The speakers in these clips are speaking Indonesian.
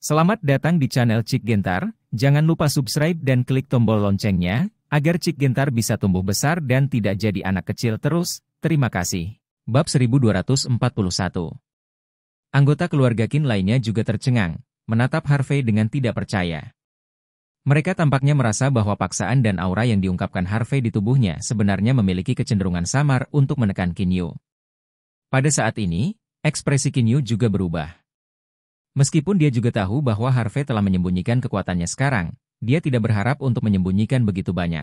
Selamat datang di channel Cik Gentar, jangan lupa subscribe dan klik tombol loncengnya, agar Cik Gentar bisa tumbuh besar dan tidak jadi anak kecil terus, terima kasih. Bab 1241 Anggota keluarga Kin lainnya juga tercengang, menatap Harvey dengan tidak percaya. Mereka tampaknya merasa bahwa paksaan dan aura yang diungkapkan Harvey di tubuhnya sebenarnya memiliki kecenderungan samar untuk menekan Kinyu. Pada saat ini, ekspresi Kinyu juga berubah. Meskipun dia juga tahu bahwa Harvey telah menyembunyikan kekuatannya sekarang, dia tidak berharap untuk menyembunyikan begitu banyak.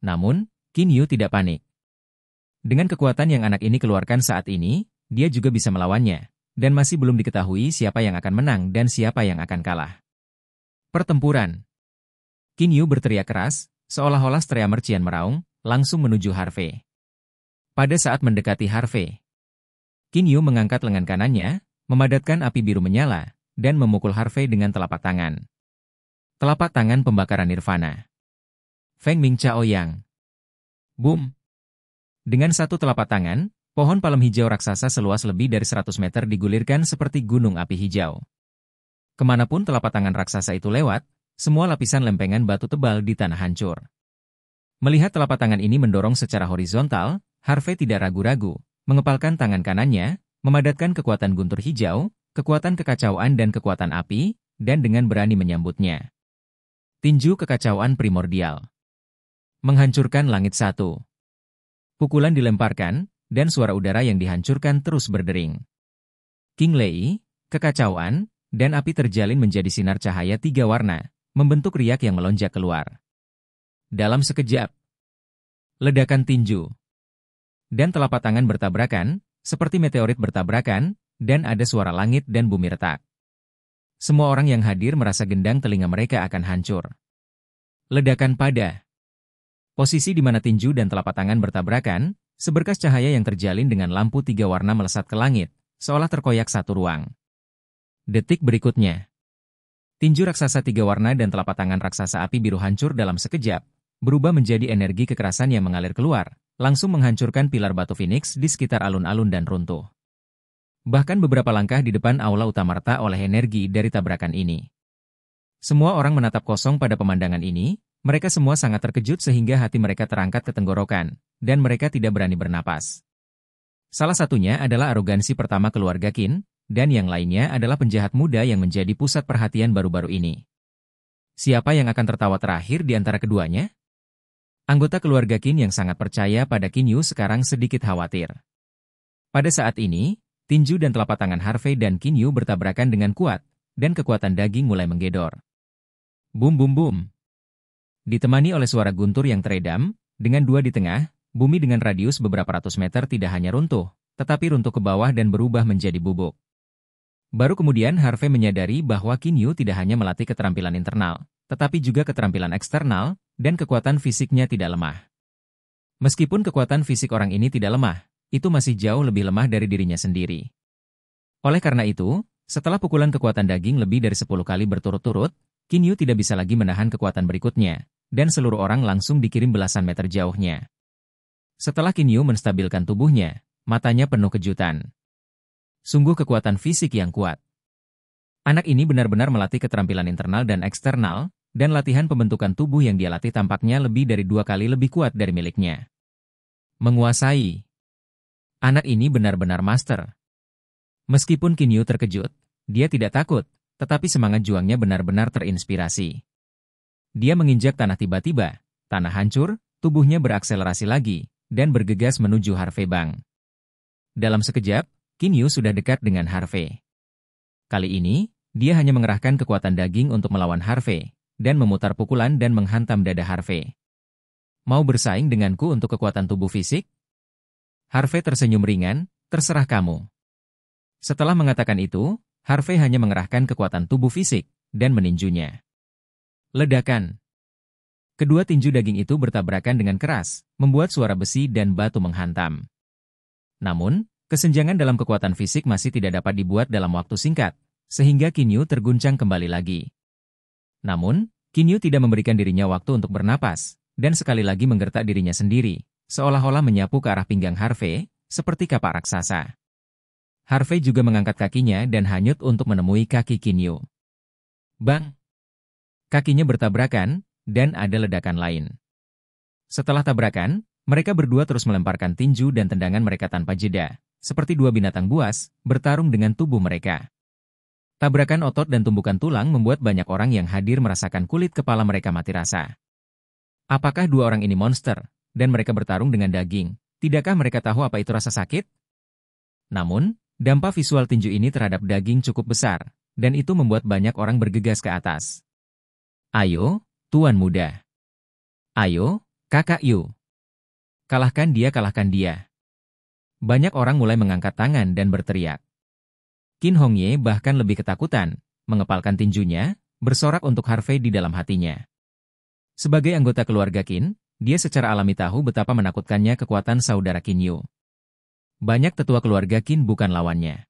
Namun, Kin Yu tidak panik. Dengan kekuatan yang anak ini keluarkan saat ini, dia juga bisa melawannya, dan masih belum diketahui siapa yang akan menang dan siapa yang akan kalah. Pertempuran Kin Yu berteriak keras, seolah-olah seteria mercian meraung, langsung menuju Harvey. Pada saat mendekati Harvey, Kin Yu mengangkat lengan kanannya, memadatkan api biru menyala, dan memukul Harvey dengan telapak tangan. Telapak tangan pembakaran nirvana. Feng Ming Chao Yang. Boom! Dengan satu telapak tangan, pohon palem hijau raksasa seluas lebih dari 100 meter digulirkan seperti gunung api hijau. Kemanapun telapak tangan raksasa itu lewat, semua lapisan lempengan batu tebal di tanah hancur. Melihat telapak tangan ini mendorong secara horizontal, Harvey tidak ragu-ragu, mengepalkan tangan kanannya, memadatkan kekuatan guntur hijau, kekuatan kekacauan dan kekuatan api, dan dengan berani menyambutnya. Tinju kekacauan primordial. Menghancurkan langit satu. Pukulan dilemparkan, dan suara udara yang dihancurkan terus berdering. King Lei, kekacauan, dan api terjalin menjadi sinar cahaya tiga warna, membentuk riak yang melonjak keluar. Dalam sekejap, ledakan tinju. Dan telapak tangan bertabrakan, seperti meteorit bertabrakan, dan ada suara langit dan bumi retak. Semua orang yang hadir merasa gendang telinga mereka akan hancur. Ledakan pada Posisi di mana tinju dan telapak tangan bertabrakan, seberkas cahaya yang terjalin dengan lampu tiga warna melesat ke langit, seolah terkoyak satu ruang. Detik berikutnya. Tinju raksasa tiga warna dan telapak tangan raksasa api biru hancur dalam sekejap, berubah menjadi energi kekerasan yang mengalir keluar, langsung menghancurkan pilar batu Phoenix di sekitar alun-alun dan runtuh. Bahkan beberapa langkah di depan aula Utamarta oleh energi dari tabrakan ini. Semua orang menatap kosong pada pemandangan ini, mereka semua sangat terkejut sehingga hati mereka terangkat ke tenggorokan, dan mereka tidak berani bernapas. Salah satunya adalah arogansi pertama keluarga Kin, dan yang lainnya adalah penjahat muda yang menjadi pusat perhatian baru-baru ini. Siapa yang akan tertawa terakhir di antara keduanya? Anggota keluarga Kin yang sangat percaya pada Kin Yu sekarang sedikit khawatir. Pada saat ini, tinju dan telapak tangan Harvey dan Kin Yu bertabrakan dengan kuat, dan kekuatan daging mulai menggedor. Bum bum bum. Ditemani oleh suara guntur yang teredam, dengan dua di tengah, bumi dengan radius beberapa ratus meter tidak hanya runtuh, tetapi runtuh ke bawah dan berubah menjadi bubuk. Baru kemudian Harvey menyadari bahwa Qin Yu tidak hanya melatih keterampilan internal, tetapi juga keterampilan eksternal dan kekuatan fisiknya tidak lemah. Meskipun kekuatan fisik orang ini tidak lemah, itu masih jauh lebih lemah dari dirinya sendiri. Oleh karena itu, setelah pukulan kekuatan daging lebih dari 10 kali berturut-turut, Kinyu tidak bisa lagi menahan kekuatan berikutnya, dan seluruh orang langsung dikirim belasan meter jauhnya. Setelah Kinyu menstabilkan tubuhnya, matanya penuh kejutan. Sungguh kekuatan fisik yang kuat. Anak ini benar-benar melatih keterampilan internal dan eksternal, dan latihan pembentukan tubuh yang dia latih tampaknya lebih dari dua kali lebih kuat dari miliknya. Menguasai Anak ini benar-benar master. Meskipun Kinyu terkejut, dia tidak takut, tetapi semangat juangnya benar-benar terinspirasi. Dia menginjak tanah tiba-tiba, tanah hancur, tubuhnya berakselerasi lagi, dan bergegas menuju Harvey Bang. Dalam sekejap, Kinyu sudah dekat dengan Harvey. Kali ini, dia hanya mengerahkan kekuatan daging untuk melawan Harvey, dan memutar pukulan dan menghantam dada Harvey. Mau bersaing denganku untuk kekuatan tubuh fisik? Harvey tersenyum ringan, terserah kamu. Setelah mengatakan itu, Harvey hanya mengerahkan kekuatan tubuh fisik, dan meninjunya. Ledakan. Kedua tinju daging itu bertabrakan dengan keras, membuat suara besi dan batu menghantam. Namun, kesenjangan dalam kekuatan fisik masih tidak dapat dibuat dalam waktu singkat, sehingga Kinyu terguncang kembali lagi. Namun, Kinyu tidak memberikan dirinya waktu untuk bernapas, dan sekali lagi menggertak dirinya sendiri, seolah-olah menyapu ke arah pinggang Harvey, seperti kapak raksasa. Harvey juga mengangkat kakinya dan hanyut untuk menemui kaki Kinyu. Bang! Kakinya bertabrakan, dan ada ledakan lain. Setelah tabrakan, mereka berdua terus melemparkan tinju dan tendangan mereka tanpa jeda, seperti dua binatang buas bertarung dengan tubuh mereka. Tabrakan otot dan tumbukan tulang membuat banyak orang yang hadir merasakan kulit kepala mereka mati rasa. Apakah dua orang ini monster, dan mereka bertarung dengan daging? Tidakkah mereka tahu apa itu rasa sakit? Namun, dampak visual tinju ini terhadap daging cukup besar, dan itu membuat banyak orang bergegas ke atas. Ayo, tuan muda. Ayo, kakak Yu. Kalahkan dia, kalahkan dia. Banyak orang mulai mengangkat tangan dan berteriak. Hong Hongye bahkan lebih ketakutan, mengepalkan tinjunya, bersorak untuk Harvey di dalam hatinya. Sebagai anggota keluarga Kin, dia secara alami tahu betapa menakutkannya kekuatan saudara Kin Yu. Banyak tetua keluarga Kin bukan lawannya.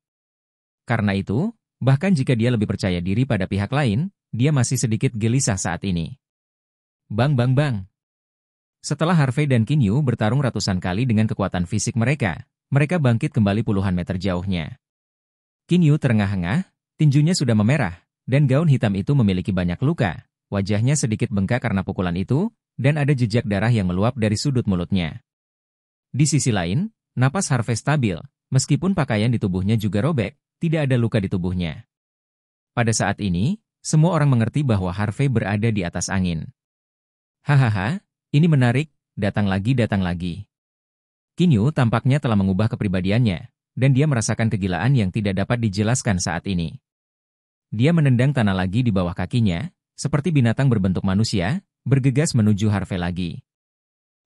Karena itu, bahkan jika dia lebih percaya diri pada pihak lain, dia masih sedikit gelisah saat ini. Bang bang bang. Setelah Harvey dan Kin Yu bertarung ratusan kali dengan kekuatan fisik mereka, mereka bangkit kembali puluhan meter jauhnya. Qin Yu terengah-engah, tinjunya sudah memerah, dan gaun hitam itu memiliki banyak luka. Wajahnya sedikit bengkak karena pukulan itu, dan ada jejak darah yang meluap dari sudut mulutnya. Di sisi lain, napas Harvey stabil, meskipun pakaian di tubuhnya juga robek, tidak ada luka di tubuhnya. Pada saat ini, semua orang mengerti bahwa Harvey berada di atas angin. Hahaha, ini menarik, datang lagi datang lagi. Kinyu tampaknya telah mengubah kepribadiannya, dan dia merasakan kegilaan yang tidak dapat dijelaskan saat ini. Dia menendang tanah lagi di bawah kakinya, seperti binatang berbentuk manusia, bergegas menuju Harvey lagi.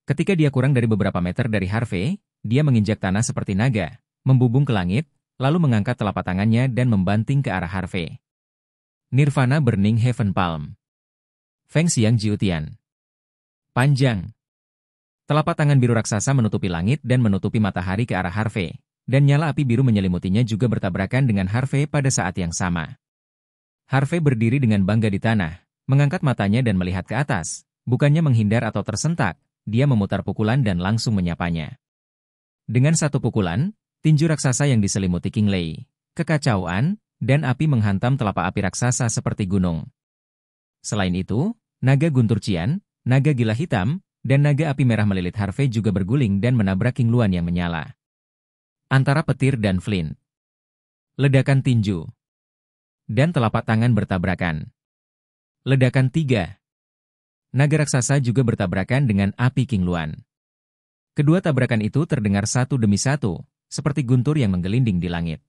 Ketika dia kurang dari beberapa meter dari Harvey, dia menginjak tanah seperti naga, membubung ke langit, lalu mengangkat telapak tangannya dan membanting ke arah Harvey. Nirvana Burning Heaven Palm Feng Xiang Jiutian Panjang Telapak tangan biru raksasa menutupi langit dan menutupi matahari ke arah Harvey dan nyala api biru menyelimutinya juga bertabrakan dengan Harvey pada saat yang sama. Harvey berdiri dengan bangga di tanah, mengangkat matanya dan melihat ke atas, bukannya menghindar atau tersentak, dia memutar pukulan dan langsung menyapanya. Dengan satu pukulan, tinju raksasa yang diselimuti Kingley, kekacauan, dan api menghantam telapak api raksasa seperti gunung. Selain itu, naga guntur cian, naga gila hitam, dan naga api merah melilit Harvey juga berguling dan menabrak King Luan yang menyala antara petir dan Flint. Ledakan tinju. Dan telapak tangan bertabrakan. Ledakan tiga. Naga raksasa juga bertabrakan dengan api King Luan. Kedua tabrakan itu terdengar satu demi satu, seperti guntur yang menggelinding di langit.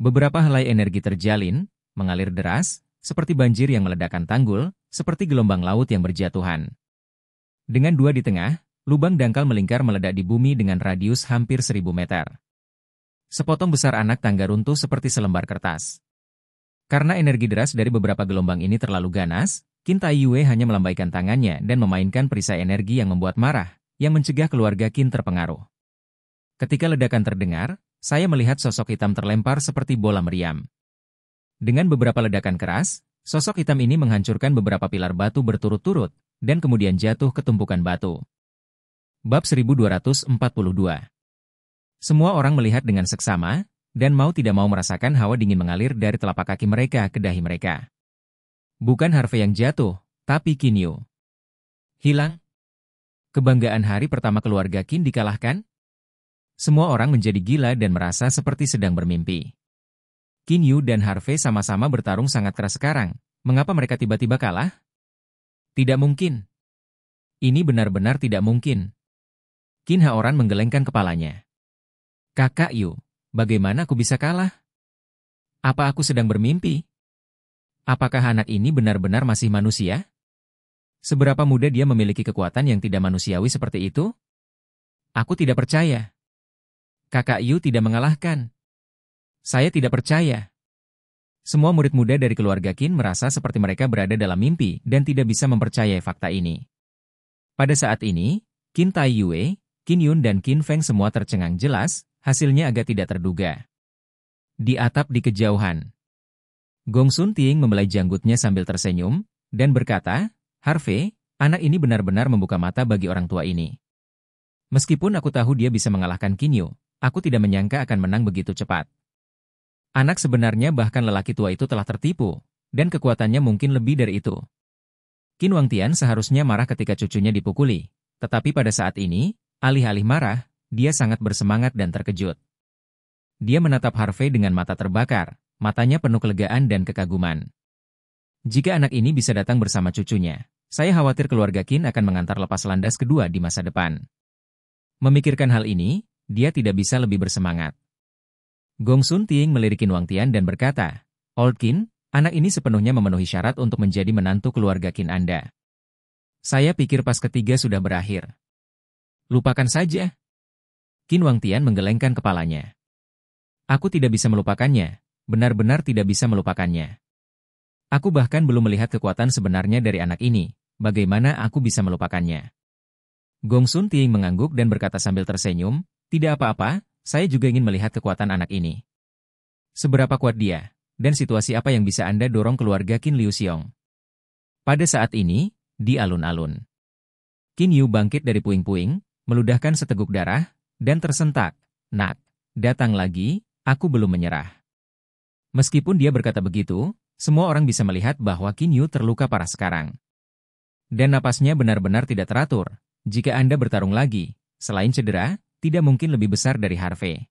Beberapa helai energi terjalin, mengalir deras, seperti banjir yang meledakan tanggul, seperti gelombang laut yang berjatuhan. Dengan dua di tengah, lubang dangkal melingkar meledak di bumi dengan radius hampir 1000 meter. Sepotong besar anak tangga runtuh seperti selembar kertas. Karena energi deras dari beberapa gelombang ini terlalu ganas, Kintai Yue hanya melambaikan tangannya dan memainkan perisai energi yang membuat marah, yang mencegah keluarga Kint terpengaruh. Ketika ledakan terdengar, saya melihat sosok hitam terlempar seperti bola meriam. Dengan beberapa ledakan keras, sosok hitam ini menghancurkan beberapa pilar batu berturut-turut, dan kemudian jatuh ke tumpukan batu. Bab 1242 Semua orang melihat dengan seksama, dan mau tidak mau merasakan hawa dingin mengalir dari telapak kaki mereka ke dahi mereka. Bukan Harvey yang jatuh, tapi Kinyo. Hilang? Kebanggaan hari pertama keluarga Kin dikalahkan? Semua orang menjadi gila dan merasa seperti sedang bermimpi. Kinyu dan Harvey sama-sama bertarung sangat keras sekarang. Mengapa mereka tiba-tiba kalah? Tidak mungkin. Ini benar-benar tidak mungkin kin Haoran menggelengkan kepalanya. Kakak Yu, bagaimana aku bisa kalah? Apa aku sedang bermimpi? Apakah anak ini benar-benar masih manusia? Seberapa muda dia memiliki kekuatan yang tidak manusiawi seperti itu? Aku tidak percaya. Kakak Yu tidak mengalahkan. Saya tidak percaya. Semua murid muda dari keluarga kin merasa seperti mereka berada dalam mimpi dan tidak bisa mempercayai fakta ini. Pada saat ini, kin Tai Yue, Qin Yun dan Qin Feng semua tercengang jelas, hasilnya agak tidak terduga. Di atap di kejauhan, Gong Sun Ting membelai janggutnya sambil tersenyum, dan berkata, Harvey, anak ini benar-benar membuka mata bagi orang tua ini. Meskipun aku tahu dia bisa mengalahkan Qin Yu, aku tidak menyangka akan menang begitu cepat. Anak sebenarnya bahkan lelaki tua itu telah tertipu, dan kekuatannya mungkin lebih dari itu. Qin Tian seharusnya marah ketika cucunya dipukuli, tetapi pada saat ini, Alih-alih marah, dia sangat bersemangat dan terkejut. Dia menatap Harvey dengan mata terbakar, matanya penuh kelegaan dan kekaguman. Jika anak ini bisa datang bersama cucunya, saya khawatir keluarga Kin akan mengantar lepas landas kedua di masa depan. Memikirkan hal ini, dia tidak bisa lebih bersemangat. Gong Sun Ting melirikin Wang Tian dan berkata, Old Kin, anak ini sepenuhnya memenuhi syarat untuk menjadi menantu keluarga Kin Anda. Saya pikir pas ketiga sudah berakhir, Lupakan saja. Qin Tian menggelengkan kepalanya. Aku tidak bisa melupakannya, benar-benar tidak bisa melupakannya. Aku bahkan belum melihat kekuatan sebenarnya dari anak ini, bagaimana aku bisa melupakannya. Gong Sun Ting mengangguk dan berkata sambil tersenyum, tidak apa-apa, saya juga ingin melihat kekuatan anak ini. Seberapa kuat dia, dan situasi apa yang bisa Anda dorong keluarga Qin Liu Xiong. Pada saat ini, di alun-alun. Qin Yu bangkit dari puing-puing, meludahkan seteguk darah, dan tersentak. Nak, datang lagi, aku belum menyerah. Meskipun dia berkata begitu, semua orang bisa melihat bahwa Kinyu terluka parah sekarang. Dan napasnya benar-benar tidak teratur. Jika Anda bertarung lagi, selain cedera, tidak mungkin lebih besar dari Harvey.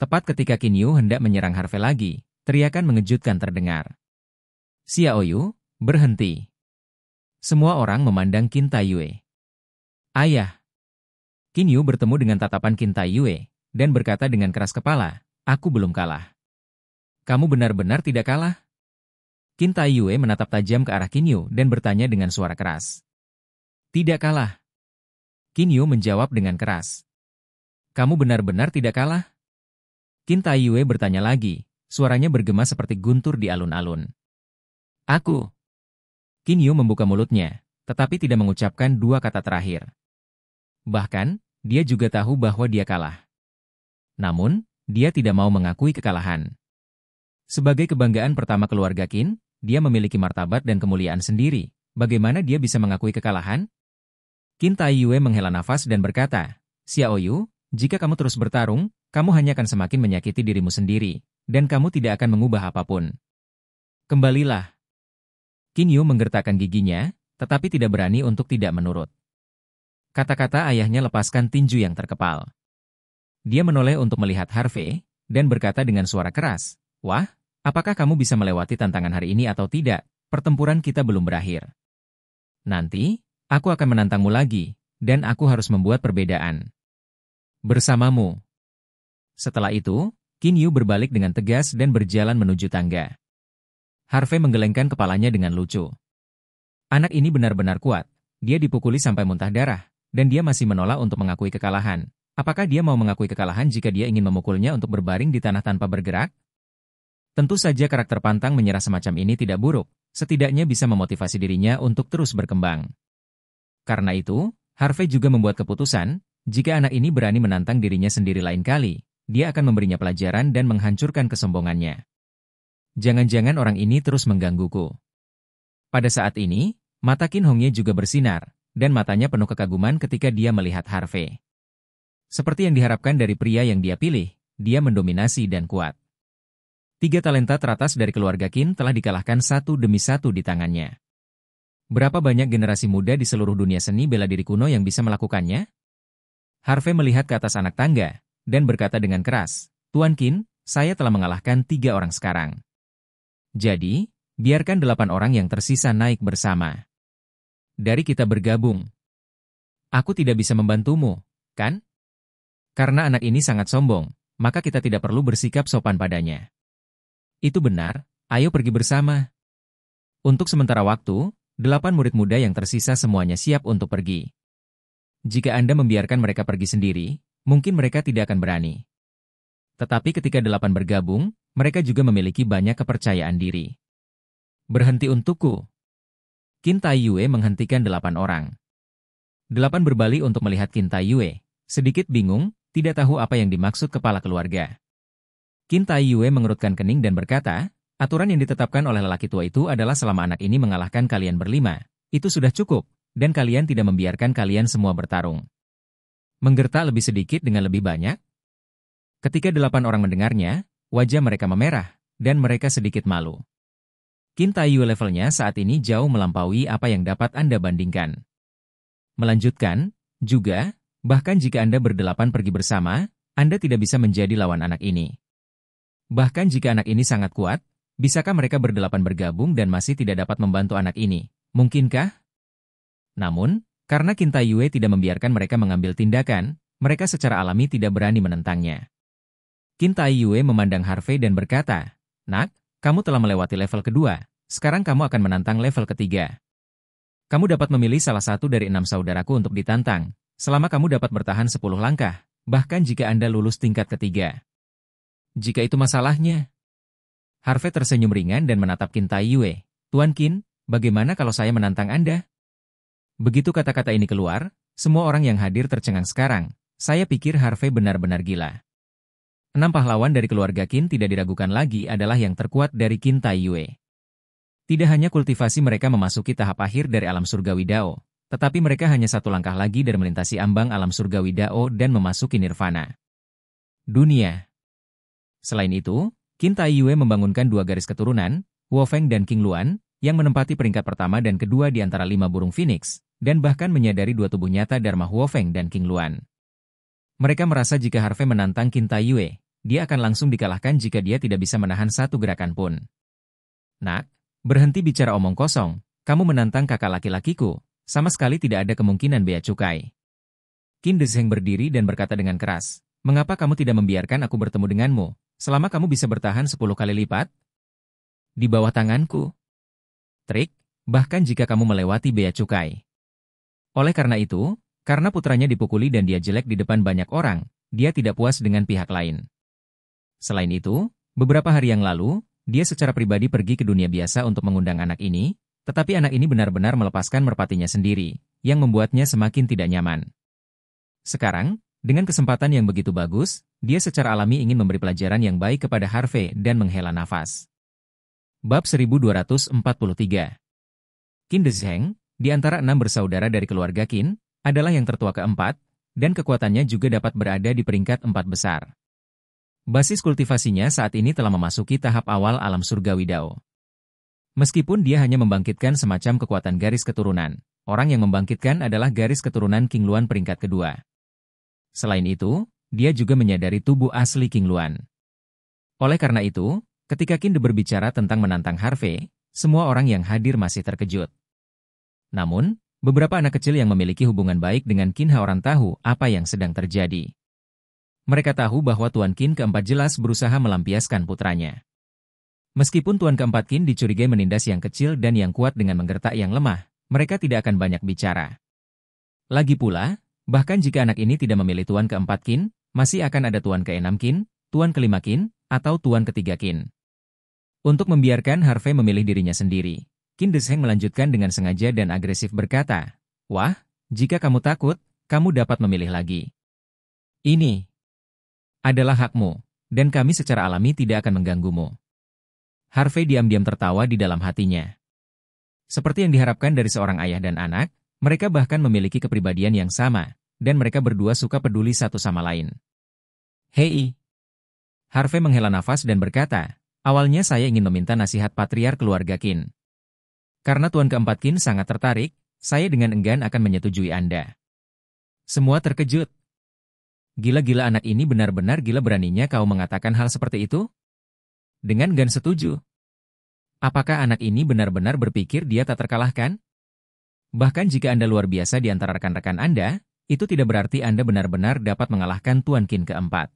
Tepat ketika Kinyu hendak menyerang Harvey lagi, teriakan mengejutkan terdengar. Xiaoyu, berhenti. Semua orang memandang Kintayue. Taiyue. Ayah, Qin Yu bertemu dengan tatapan Kintai Yue, dan berkata dengan keras kepala, aku belum kalah. Kamu benar-benar tidak kalah? Kintai Yue menatap tajam ke arah Qin Yu dan bertanya dengan suara keras. Tidak kalah. Qin Yu menjawab dengan keras. Kamu benar-benar tidak kalah? Kintai Yue bertanya lagi, suaranya bergema seperti guntur di alun-alun. Aku. Qin Yu membuka mulutnya, tetapi tidak mengucapkan dua kata terakhir. Bahkan, dia juga tahu bahwa dia kalah. Namun, dia tidak mau mengakui kekalahan. Sebagai kebanggaan pertama keluarga Kin, dia memiliki martabat dan kemuliaan sendiri. Bagaimana dia bisa mengakui kekalahan? Qin Yue menghela nafas dan berkata, Yu, jika kamu terus bertarung, kamu hanya akan semakin menyakiti dirimu sendiri, dan kamu tidak akan mengubah apapun. Kembalilah. Kin Yu menggertakkan giginya, tetapi tidak berani untuk tidak menurut. Kata-kata ayahnya lepaskan tinju yang terkepal. Dia menoleh untuk melihat Harvey, dan berkata dengan suara keras, Wah, apakah kamu bisa melewati tantangan hari ini atau tidak? Pertempuran kita belum berakhir. Nanti, aku akan menantangmu lagi, dan aku harus membuat perbedaan. Bersamamu. Setelah itu, Kin Yu berbalik dengan tegas dan berjalan menuju tangga. Harvey menggelengkan kepalanya dengan lucu. Anak ini benar-benar kuat. Dia dipukuli sampai muntah darah, dan dia masih menolak untuk mengakui kekalahan. Apakah dia mau mengakui kekalahan jika dia ingin memukulnya untuk berbaring di tanah tanpa bergerak? Tentu saja karakter pantang menyerah semacam ini tidak buruk, setidaknya bisa memotivasi dirinya untuk terus berkembang. Karena itu, Harvey juga membuat keputusan, jika anak ini berani menantang dirinya sendiri lain kali, dia akan memberinya pelajaran dan menghancurkan kesombongannya. Jangan-jangan orang ini terus menggangguku. Pada saat ini, mata Kin Hongye juga bersinar, dan matanya penuh kekaguman ketika dia melihat Harvey. Seperti yang diharapkan dari pria yang dia pilih, dia mendominasi dan kuat. Tiga talenta teratas dari keluarga Kin telah dikalahkan satu demi satu di tangannya. Berapa banyak generasi muda di seluruh dunia seni bela diri kuno yang bisa melakukannya? Harvey melihat ke atas anak tangga, dan berkata dengan keras, Tuan Kin, saya telah mengalahkan tiga orang sekarang. Jadi, biarkan delapan orang yang tersisa naik bersama dari kita bergabung. Aku tidak bisa membantumu, kan? Karena anak ini sangat sombong, maka kita tidak perlu bersikap sopan padanya. Itu benar, ayo pergi bersama. Untuk sementara waktu, delapan murid muda yang tersisa semuanya siap untuk pergi. Jika Anda membiarkan mereka pergi sendiri, mungkin mereka tidak akan berani. Tetapi ketika delapan bergabung, mereka juga memiliki banyak kepercayaan diri. Berhenti untukku, Tai Yue menghentikan delapan orang. Delapan berbalik untuk melihat Tai Yue. Sedikit bingung, tidak tahu apa yang dimaksud kepala keluarga. Tai Yue mengerutkan kening dan berkata, aturan yang ditetapkan oleh lelaki tua itu adalah selama anak ini mengalahkan kalian berlima, itu sudah cukup, dan kalian tidak membiarkan kalian semua bertarung. Menggerta lebih sedikit dengan lebih banyak? Ketika delapan orang mendengarnya, wajah mereka memerah, dan mereka sedikit malu. Kintayu levelnya saat ini jauh melampaui apa yang dapat Anda bandingkan. Melanjutkan, juga, bahkan jika Anda berdelapan pergi bersama, Anda tidak bisa menjadi lawan anak ini. Bahkan jika anak ini sangat kuat, bisakah mereka berdelapan bergabung dan masih tidak dapat membantu anak ini? Mungkinkah? Namun, karena Yue tidak membiarkan mereka mengambil tindakan, mereka secara alami tidak berani menentangnya. Yue memandang Harvey dan berkata, Nak, kamu telah melewati level kedua, sekarang kamu akan menantang level ketiga. Kamu dapat memilih salah satu dari enam saudaraku untuk ditantang, selama kamu dapat bertahan sepuluh langkah, bahkan jika Anda lulus tingkat ketiga. Jika itu masalahnya. Harvey tersenyum ringan dan menatap Tai Yue. Tuan Kin, bagaimana kalau saya menantang Anda? Begitu kata-kata ini keluar, semua orang yang hadir tercengang sekarang. Saya pikir Harvey benar-benar gila. Enam pahlawan dari keluarga Qin tidak diragukan lagi adalah yang terkuat dari Qin Yue. Tidak hanya kultivasi mereka memasuki tahap akhir dari alam Surga Widao, tetapi mereka hanya satu langkah lagi dari melintasi ambang alam Surga Widao dan memasuki nirvana. Dunia Selain itu, Qin Yue membangunkan dua garis keturunan, Wu Feng dan King Luan, yang menempati peringkat pertama dan kedua di antara lima burung phoenix, dan bahkan menyadari dua tubuh nyata Dharma Huofeng Feng dan King Luan. Mereka merasa jika Harvey menantang Qin Yue dia akan langsung dikalahkan jika dia tidak bisa menahan satu gerakan pun. Nak, berhenti bicara omong kosong, kamu menantang kakak laki-lakiku, sama sekali tidak ada kemungkinan bea cukai. Kin Dezheng berdiri dan berkata dengan keras, mengapa kamu tidak membiarkan aku bertemu denganmu, selama kamu bisa bertahan 10 kali lipat? Di bawah tanganku. Trik, bahkan jika kamu melewati bea cukai. Oleh karena itu, karena putranya dipukuli dan dia jelek di depan banyak orang, dia tidak puas dengan pihak lain. Selain itu, beberapa hari yang lalu, dia secara pribadi pergi ke dunia biasa untuk mengundang anak ini, tetapi anak ini benar-benar melepaskan merpatinya sendiri, yang membuatnya semakin tidak nyaman. Sekarang, dengan kesempatan yang begitu bagus, dia secara alami ingin memberi pelajaran yang baik kepada Harvey dan menghela nafas. Bab 1243 Kin Zheng, di antara enam bersaudara dari keluarga Kin, adalah yang tertua keempat, dan kekuatannya juga dapat berada di peringkat empat besar. Basis kultivasinya saat ini telah memasuki tahap awal alam surga Widao. Meskipun dia hanya membangkitkan semacam kekuatan garis keturunan, orang yang membangkitkan adalah garis keturunan King Luan peringkat kedua. Selain itu, dia juga menyadari tubuh asli King Luan. Oleh karena itu, ketika Kinde berbicara tentang menantang Harvey, semua orang yang hadir masih terkejut. Namun, beberapa anak kecil yang memiliki hubungan baik dengan Kinha orang tahu apa yang sedang terjadi. Mereka tahu bahwa Tuan Kin keempat jelas berusaha melampiaskan putranya. Meskipun Tuan keempat Kin dicurigai menindas yang kecil dan yang kuat dengan menggertak yang lemah, mereka tidak akan banyak bicara. Lagi pula, bahkan jika anak ini tidak memilih Tuan keempat Kin, masih akan ada Tuan keenam Kin, Tuan kelima Kin, atau Tuan ketiga Kin. Untuk membiarkan Harvey memilih dirinya sendiri, Kin Desheng melanjutkan dengan sengaja dan agresif berkata, Wah, jika kamu takut, kamu dapat memilih lagi. Ini, adalah hakmu, dan kami secara alami tidak akan mengganggumu. Harvey diam-diam tertawa di dalam hatinya. Seperti yang diharapkan dari seorang ayah dan anak, mereka bahkan memiliki kepribadian yang sama, dan mereka berdua suka peduli satu sama lain. Hei! Harvey menghela nafas dan berkata, awalnya saya ingin meminta nasihat patriar keluarga Kin. Karena Tuan keempat Kin sangat tertarik, saya dengan enggan akan menyetujui Anda. Semua terkejut, Gila-gila anak ini benar-benar gila beraninya kau mengatakan hal seperti itu? Dengan gan setuju. Apakah anak ini benar-benar berpikir dia tak terkalahkan? Bahkan jika Anda luar biasa di antara rekan-rekan Anda, itu tidak berarti Anda benar-benar dapat mengalahkan Tuan Kin keempat.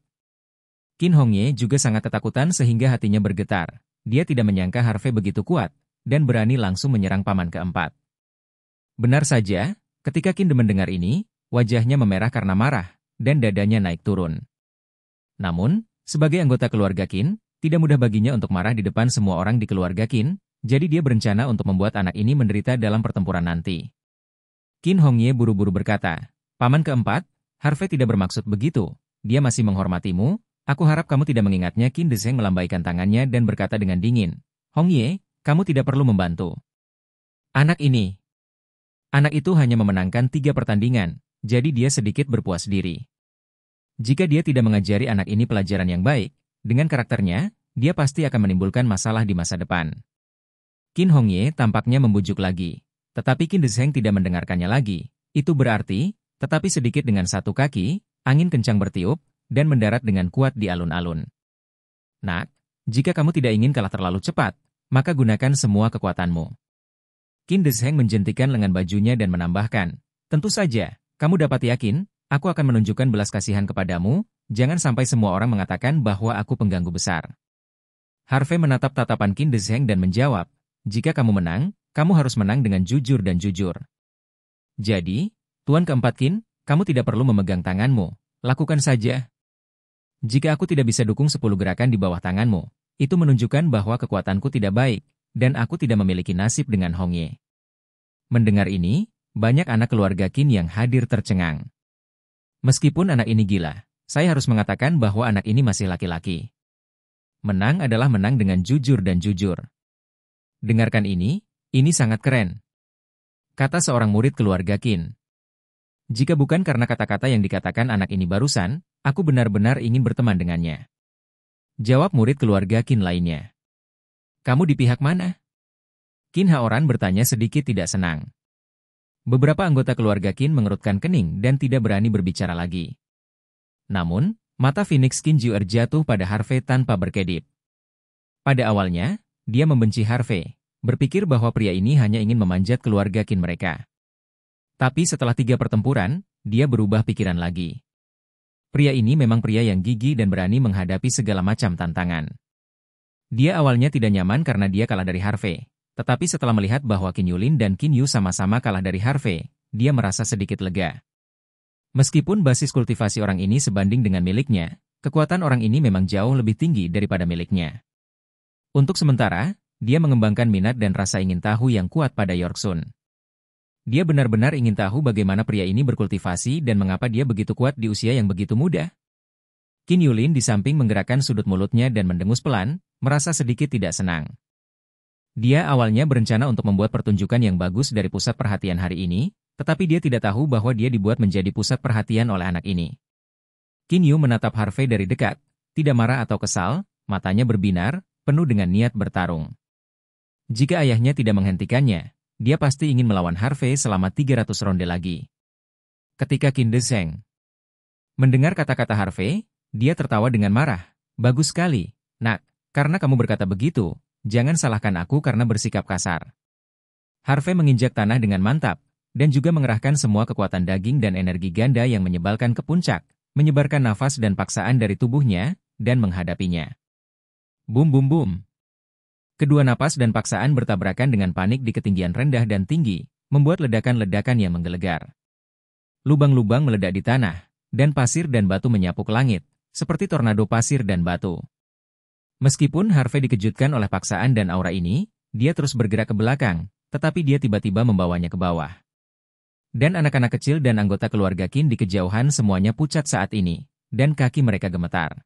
Kin Hongye juga sangat ketakutan sehingga hatinya bergetar. Dia tidak menyangka Harvey begitu kuat, dan berani langsung menyerang paman keempat. Benar saja, ketika Kin mendengar ini, wajahnya memerah karena marah, dan dadanya naik turun. Namun, sebagai anggota keluarga Kin, tidak mudah baginya untuk marah di depan semua orang di keluarga Kin, jadi dia berencana untuk membuat anak ini menderita dalam pertempuran nanti. Kin Hongye buru-buru berkata, Paman keempat, Harvey tidak bermaksud begitu. Dia masih menghormatimu. Aku harap kamu tidak mengingatnya. Kin Deseng melambaikan tangannya dan berkata dengan dingin, Hongye, kamu tidak perlu membantu. Anak ini. Anak itu hanya memenangkan tiga pertandingan jadi dia sedikit berpuas diri. Jika dia tidak mengajari anak ini pelajaran yang baik, dengan karakternya, dia pasti akan menimbulkan masalah di masa depan. Kin Hongye tampaknya membujuk lagi, tetapi Kin Dezheng tidak mendengarkannya lagi. Itu berarti, tetapi sedikit dengan satu kaki, angin kencang bertiup, dan mendarat dengan kuat di alun-alun. Nak, jika kamu tidak ingin kalah terlalu cepat, maka gunakan semua kekuatanmu. Kin Dezheng menjentikan lengan bajunya dan menambahkan, Tentu saja, kamu dapat yakin, aku akan menunjukkan belas kasihan kepadamu, jangan sampai semua orang mengatakan bahwa aku pengganggu besar. Harvey menatap tatapan Qin Zheng dan menjawab, jika kamu menang, kamu harus menang dengan jujur dan jujur. Jadi, Tuan keempat Qin, kamu tidak perlu memegang tanganmu, lakukan saja. Jika aku tidak bisa dukung sepuluh gerakan di bawah tanganmu, itu menunjukkan bahwa kekuatanku tidak baik, dan aku tidak memiliki nasib dengan Hongye. Mendengar ini, banyak anak keluarga Kin yang hadir tercengang. Meskipun anak ini gila, saya harus mengatakan bahwa anak ini masih laki-laki. Menang adalah menang dengan jujur dan jujur. Dengarkan ini, ini sangat keren. Kata seorang murid keluarga Kin. Jika bukan karena kata-kata yang dikatakan anak ini barusan, aku benar-benar ingin berteman dengannya. Jawab murid keluarga Kin lainnya. Kamu di pihak mana? Kin Haoran bertanya sedikit tidak senang. Beberapa anggota keluarga Kin mengerutkan kening dan tidak berani berbicara lagi. Namun, mata Phoenix Kin Juer jatuh pada Harvey tanpa berkedip. Pada awalnya, dia membenci Harvey, berpikir bahwa pria ini hanya ingin memanjat keluarga Kin mereka. Tapi setelah tiga pertempuran, dia berubah pikiran lagi. Pria ini memang pria yang gigih dan berani menghadapi segala macam tantangan. Dia awalnya tidak nyaman karena dia kalah dari Harvey, tetapi setelah melihat bahwa Kin Yulin dan Kin Yu sama-sama kalah dari Harvey, dia merasa sedikit lega. Meskipun basis kultivasi orang ini sebanding dengan miliknya, kekuatan orang ini memang jauh lebih tinggi daripada miliknya. Untuk sementara, dia mengembangkan minat dan rasa ingin tahu yang kuat pada Yorksun. Dia benar-benar ingin tahu bagaimana pria ini berkultivasi dan mengapa dia begitu kuat di usia yang begitu muda. Kin Yulin di samping menggerakkan sudut mulutnya dan mendengus pelan, merasa sedikit tidak senang. Dia awalnya berencana untuk membuat pertunjukan yang bagus dari pusat perhatian hari ini, tetapi dia tidak tahu bahwa dia dibuat menjadi pusat perhatian oleh anak ini. Kin Yu menatap Harvey dari dekat, tidak marah atau kesal, matanya berbinar, penuh dengan niat bertarung. Jika ayahnya tidak menghentikannya, dia pasti ingin melawan Harvey selama 300 ronde lagi. Ketika Kin Deseng mendengar kata-kata Harvey, dia tertawa dengan marah. Bagus sekali, nak, karena kamu berkata begitu, jangan salahkan aku karena bersikap kasar. Harvey menginjak tanah dengan mantap, dan juga mengerahkan semua kekuatan daging dan energi ganda yang menyebalkan ke puncak, menyebarkan nafas dan paksaan dari tubuhnya, dan menghadapinya. Bum bum bum. Kedua napas dan paksaan bertabrakan dengan panik di ketinggian rendah dan tinggi, membuat ledakan-ledakan yang menggelegar. Lubang-lubang meledak di tanah, dan pasir dan batu menyapu ke langit, seperti tornado pasir dan batu. Meskipun Harvey dikejutkan oleh paksaan dan aura ini, dia terus bergerak ke belakang, tetapi dia tiba-tiba membawanya ke bawah. Dan anak-anak kecil dan anggota keluarga Kin di kejauhan semuanya pucat saat ini, dan kaki mereka gemetar.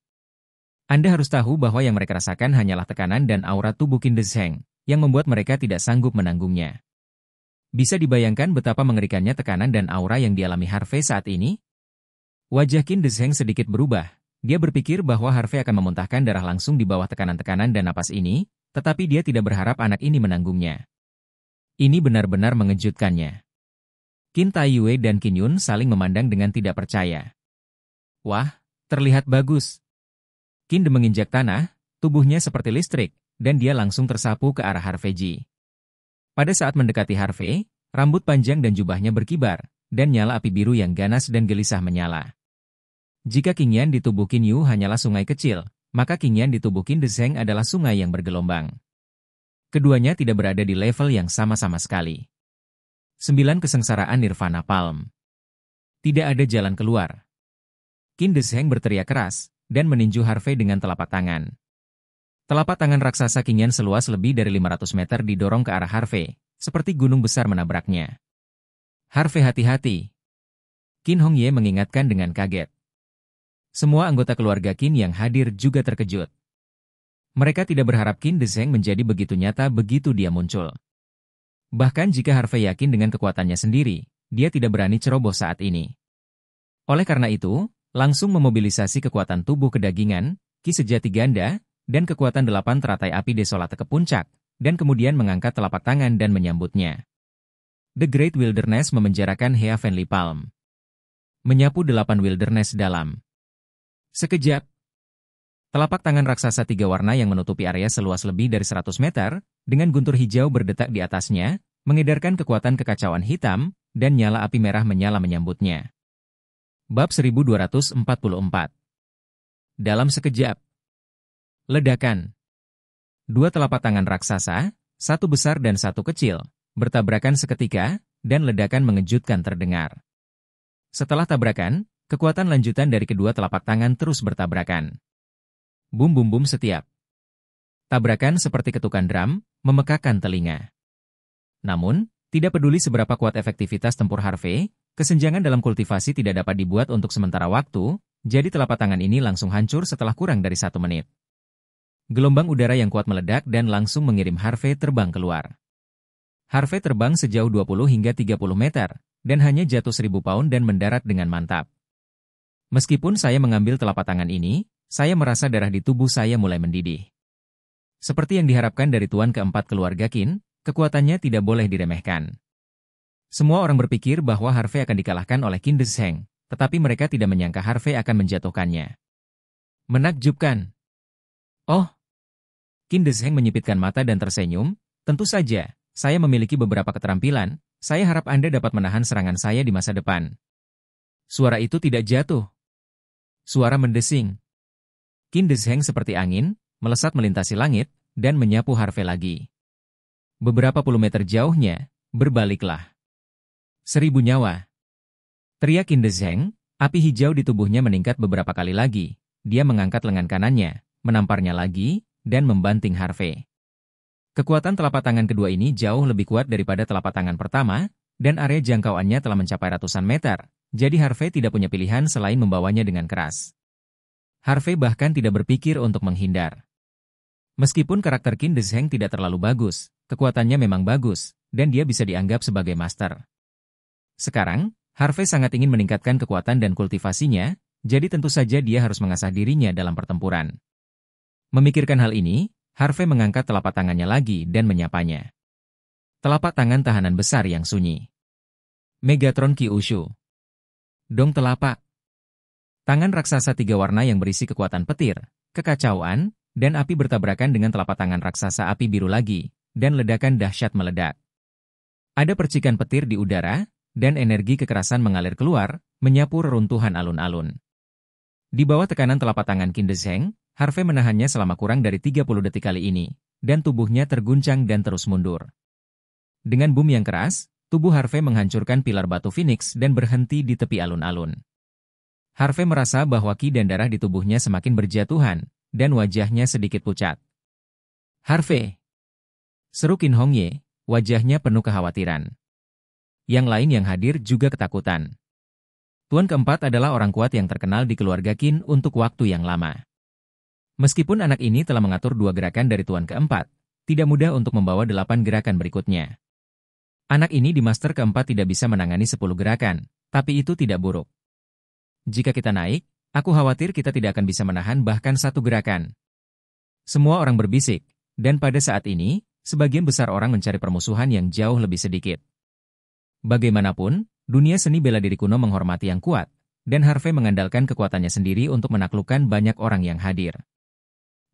Anda harus tahu bahwa yang mereka rasakan hanyalah tekanan dan aura tubuh Kin Desheng yang membuat mereka tidak sanggup menanggungnya. Bisa dibayangkan betapa mengerikannya tekanan dan aura yang dialami Harvey saat ini? Wajah Kin Desheng sedikit berubah, dia berpikir bahwa Harvey akan memuntahkan darah langsung di bawah tekanan-tekanan dan napas ini, tetapi dia tidak berharap anak ini menanggungnya. Ini benar-benar mengejutkannya. Qin Taiyue dan Kin Yun saling memandang dengan tidak percaya. Wah, terlihat bagus. Qin menginjak tanah, tubuhnya seperti listrik, dan dia langsung tersapu ke arah Harvey Ji. Pada saat mendekati Harvey, rambut panjang dan jubahnya berkibar, dan nyala api biru yang ganas dan gelisah menyala. Jika Qingyan di tubuh Yu hanyalah sungai kecil, maka Qingyan di tubuh Qin Dezeng adalah sungai yang bergelombang. Keduanya tidak berada di level yang sama-sama sekali. 9. Kesengsaraan Nirvana Palm Tidak ada jalan keluar. Qin Dezeng berteriak keras, dan meninju Harvey dengan telapak tangan. Telapak tangan raksasa Qingyan seluas lebih dari 500 meter didorong ke arah Harvey, seperti gunung besar menabraknya. Harvey hati-hati. Qin Hongye mengingatkan dengan kaget. Semua anggota keluarga Qin yang hadir juga terkejut. Mereka tidak berharap Qin Dezeng menjadi begitu nyata begitu dia muncul. Bahkan jika Harvey yakin dengan kekuatannya sendiri, dia tidak berani ceroboh saat ini. Oleh karena itu, langsung memobilisasi kekuatan tubuh kedagingan, Ki Sejati Ganda, dan kekuatan delapan teratai api desolate ke puncak, dan kemudian mengangkat telapak tangan dan menyambutnya. The Great Wilderness memenjarakan Hea Palm. Menyapu delapan wilderness dalam. Sekejap. Telapak tangan raksasa tiga warna yang menutupi area seluas lebih dari 100 meter, dengan guntur hijau berdetak di atasnya, mengedarkan kekuatan kekacauan hitam, dan nyala api merah menyala menyambutnya. Bab 1244 Dalam sekejap Ledakan Dua telapak tangan raksasa, satu besar dan satu kecil, bertabrakan seketika, dan ledakan mengejutkan terdengar. Setelah tabrakan, Kekuatan lanjutan dari kedua telapak tangan terus bertabrakan. Bum-bum-bum setiap. Tabrakan seperti ketukan drum, memekakan telinga. Namun, tidak peduli seberapa kuat efektivitas tempur Harvey, kesenjangan dalam kultivasi tidak dapat dibuat untuk sementara waktu, jadi telapak tangan ini langsung hancur setelah kurang dari satu menit. Gelombang udara yang kuat meledak dan langsung mengirim Harvey terbang keluar. Harvey terbang sejauh 20 hingga 30 meter, dan hanya jatuh 1000 pound dan mendarat dengan mantap. Meskipun saya mengambil telapak tangan ini, saya merasa darah di tubuh saya mulai mendidih. Seperti yang diharapkan dari tuan keempat keluarga Kin, kekuatannya tidak boleh diremehkan. Semua orang berpikir bahwa Harvey akan dikalahkan oleh Kin Desheng, tetapi mereka tidak menyangka Harvey akan menjatuhkannya. Menakjubkan. Oh. Kin Desheng menyipitkan mata dan tersenyum. Tentu saja, saya memiliki beberapa keterampilan. Saya harap Anda dapat menahan serangan saya di masa depan. Suara itu tidak jatuh, Suara mendesing. desheng seperti angin, melesat melintasi langit, dan menyapu Harvey lagi. Beberapa puluh meter jauhnya, berbaliklah. Seribu nyawa. Teriak desheng, api hijau di tubuhnya meningkat beberapa kali lagi. Dia mengangkat lengan kanannya, menamparnya lagi, dan membanting Harvey. Kekuatan telapak tangan kedua ini jauh lebih kuat daripada telapak tangan pertama, dan area jangkauannya telah mencapai ratusan meter, jadi Harvey tidak punya pilihan selain membawanya dengan keras. Harvey bahkan tidak berpikir untuk menghindar. Meskipun karakter Qin Desheng tidak terlalu bagus, kekuatannya memang bagus, dan dia bisa dianggap sebagai master. Sekarang, Harvey sangat ingin meningkatkan kekuatan dan kultivasinya, jadi tentu saja dia harus mengasah dirinya dalam pertempuran. Memikirkan hal ini, Harvey mengangkat telapak tangannya lagi dan menyapanya. Telapak tangan tahanan besar yang sunyi. Megatron Ushu dong telapak. Tangan raksasa tiga warna yang berisi kekuatan petir, kekacauan, dan api bertabrakan dengan telapak tangan raksasa api biru lagi, dan ledakan dahsyat meledak. Ada percikan petir di udara, dan energi kekerasan mengalir keluar, menyapu reruntuhan alun-alun. Di bawah tekanan telapak tangan Kindezeng, Harvey menahannya selama kurang dari 30 detik kali ini, dan tubuhnya terguncang dan terus mundur. Dengan bumi yang keras, tubuh Harvey menghancurkan pilar batu Phoenix dan berhenti di tepi alun-alun. Harvey merasa bahwa ki dan darah di tubuhnya semakin berjatuhan, dan wajahnya sedikit pucat. Harvey! Seru Kin Hong Ye, wajahnya penuh kekhawatiran. Yang lain yang hadir juga ketakutan. Tuan keempat adalah orang kuat yang terkenal di keluarga Kin untuk waktu yang lama. Meskipun anak ini telah mengatur dua gerakan dari tuan keempat, tidak mudah untuk membawa delapan gerakan berikutnya. Anak ini di master keempat tidak bisa menangani 10 gerakan, tapi itu tidak buruk. Jika kita naik, aku khawatir kita tidak akan bisa menahan bahkan satu gerakan. Semua orang berbisik, dan pada saat ini, sebagian besar orang mencari permusuhan yang jauh lebih sedikit. Bagaimanapun, dunia seni bela diri kuno menghormati yang kuat, dan Harvey mengandalkan kekuatannya sendiri untuk menaklukkan banyak orang yang hadir.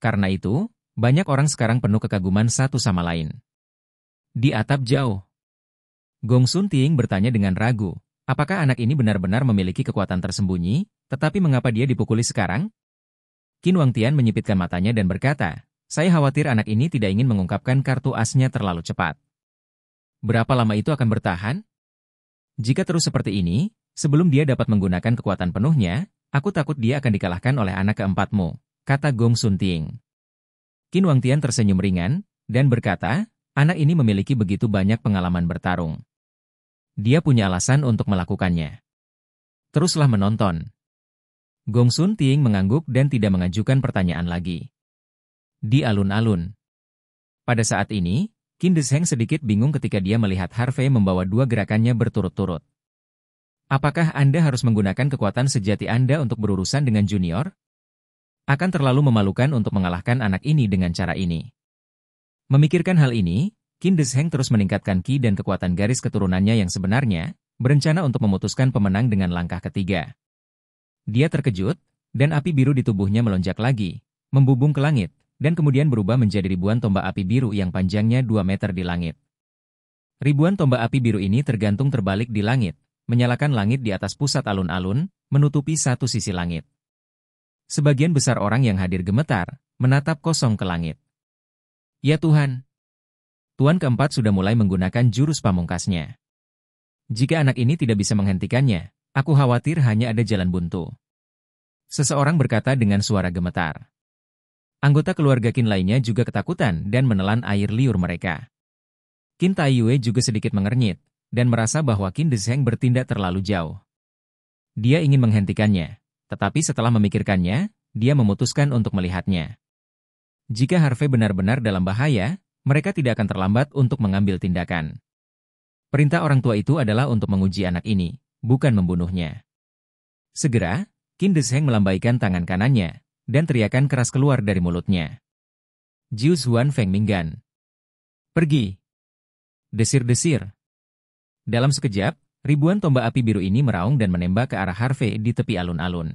Karena itu, banyak orang sekarang penuh kekaguman satu sama lain. Di atap jauh, Gong Sun Ting bertanya dengan ragu, apakah anak ini benar-benar memiliki kekuatan tersembunyi, tetapi mengapa dia dipukuli sekarang? Qin Wang Tian menyipitkan matanya dan berkata, saya khawatir anak ini tidak ingin mengungkapkan kartu asnya terlalu cepat. Berapa lama itu akan bertahan? Jika terus seperti ini, sebelum dia dapat menggunakan kekuatan penuhnya, aku takut dia akan dikalahkan oleh anak keempatmu, kata Gong Sun Ting. Qin Wang Tian tersenyum ringan, dan berkata, anak ini memiliki begitu banyak pengalaman bertarung. Dia punya alasan untuk melakukannya. Teruslah menonton. Gong Sun Ting mengangguk dan tidak mengajukan pertanyaan lagi. Di alun-alun. Pada saat ini, Kim Desheng sedikit bingung ketika dia melihat Harvey membawa dua gerakannya berturut-turut. Apakah Anda harus menggunakan kekuatan sejati Anda untuk berurusan dengan junior? Akan terlalu memalukan untuk mengalahkan anak ini dengan cara ini. Memikirkan hal ini, Qin Desheng terus meningkatkan Ki dan kekuatan garis keturunannya yang sebenarnya, berencana untuk memutuskan pemenang dengan langkah ketiga. Dia terkejut, dan api biru di tubuhnya melonjak lagi, membubung ke langit, dan kemudian berubah menjadi ribuan tombak api biru yang panjangnya 2 meter di langit. Ribuan tombak api biru ini tergantung terbalik di langit, menyalakan langit di atas pusat alun-alun, menutupi satu sisi langit. Sebagian besar orang yang hadir gemetar, menatap kosong ke langit. Ya Tuhan, Tuan keempat sudah mulai menggunakan jurus pamungkasnya. Jika anak ini tidak bisa menghentikannya, aku khawatir hanya ada jalan buntu. Seseorang berkata dengan suara gemetar. Anggota keluarga Kin lainnya juga ketakutan dan menelan air liur mereka. Kin Taiyue juga sedikit mengernyit, dan merasa bahwa Kin Desheng bertindak terlalu jauh. Dia ingin menghentikannya, tetapi setelah memikirkannya, dia memutuskan untuk melihatnya. Jika Harvey benar-benar dalam bahaya, mereka tidak akan terlambat untuk mengambil tindakan. Perintah orang tua itu adalah untuk menguji anak ini, bukan membunuhnya. Segera, Kim Desheng melambaikan tangan kanannya, dan teriakan keras keluar dari mulutnya. Jiu Zuan Feng Minggan. Pergi. Desir-desir. Dalam sekejap, ribuan tombak api biru ini meraung dan menembak ke arah Harvey di tepi alun-alun.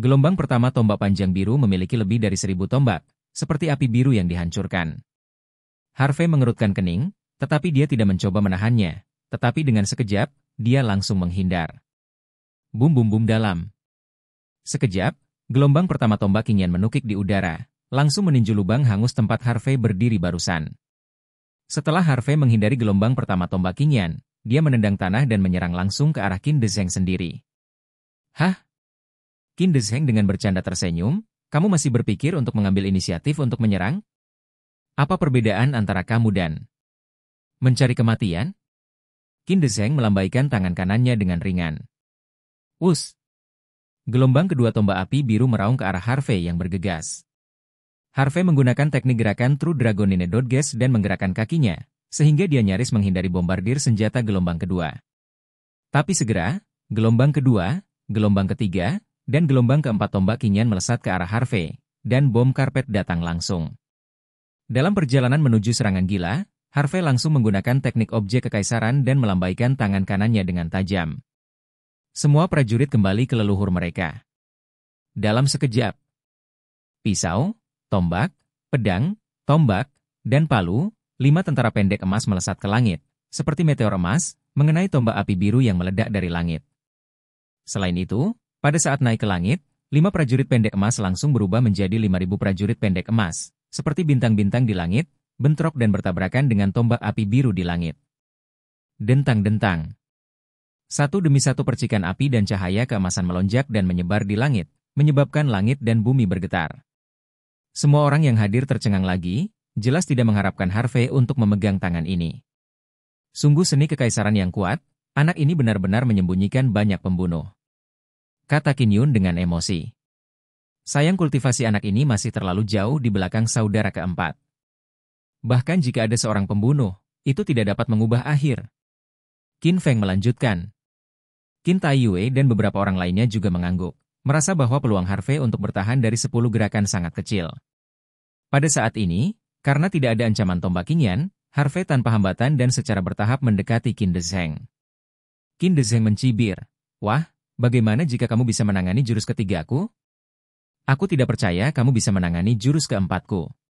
Gelombang pertama tombak panjang biru memiliki lebih dari seribu tombak, seperti api biru yang dihancurkan. Harvey mengerutkan kening, tetapi dia tidak mencoba menahannya. Tetapi dengan sekejap, dia langsung menghindar. Bum-bum-bum dalam. Sekejap, gelombang pertama tombak Kinyan menukik di udara, langsung meninju lubang hangus tempat Harvey berdiri barusan. Setelah Harvey menghindari gelombang pertama tombak Kinyan, dia menendang tanah dan menyerang langsung ke arah Qin Dezheng sendiri. Hah? Qin Dezheng dengan bercanda tersenyum, kamu masih berpikir untuk mengambil inisiatif untuk menyerang? Apa perbedaan antara kamu dan mencari kematian? Kindeseng melambaikan tangan kanannya dengan ringan. Us! Gelombang kedua tombak api biru meraung ke arah Harvey yang bergegas. Harvey menggunakan teknik gerakan True Dragonine Dodges dan menggerakkan kakinya, sehingga dia nyaris menghindari bombardir senjata gelombang kedua. Tapi segera, gelombang kedua, gelombang ketiga, dan gelombang keempat tombak kinyan melesat ke arah Harvey, dan bom karpet datang langsung. Dalam perjalanan menuju serangan gila, Harvey langsung menggunakan teknik objek kekaisaran dan melambaikan tangan kanannya dengan tajam. Semua prajurit kembali ke leluhur mereka. Dalam sekejap, pisau, tombak, pedang, tombak, dan palu, lima tentara pendek emas melesat ke langit, seperti meteor emas, mengenai tombak api biru yang meledak dari langit. Selain itu, pada saat naik ke langit, lima prajurit pendek emas langsung berubah menjadi 5.000 prajurit pendek emas, seperti bintang-bintang di langit, bentrok dan bertabrakan dengan tombak api biru di langit. Dentang-dentang. Satu demi satu percikan api dan cahaya keemasan melonjak dan menyebar di langit, menyebabkan langit dan bumi bergetar. Semua orang yang hadir tercengang lagi, jelas tidak mengharapkan Harvey untuk memegang tangan ini. Sungguh seni kekaisaran yang kuat, anak ini benar-benar menyembunyikan banyak pembunuh. Kata Kinyun dengan emosi. Sayang kultivasi anak ini masih terlalu jauh di belakang saudara keempat. Bahkan jika ada seorang pembunuh, itu tidak dapat mengubah akhir. Qin Feng melanjutkan. Qin Tai Yue dan beberapa orang lainnya juga mengangguk, merasa bahwa peluang Harvey untuk bertahan dari 10 gerakan sangat kecil. Pada saat ini, karena tidak ada ancaman tombak Qinyan, Harvey tanpa hambatan dan secara bertahap mendekati Qin De Zheng. Qin De Zheng mencibir, Wah, bagaimana jika kamu bisa menangani jurus ketiga aku? Aku tidak percaya kamu bisa menangani jurus keempatku.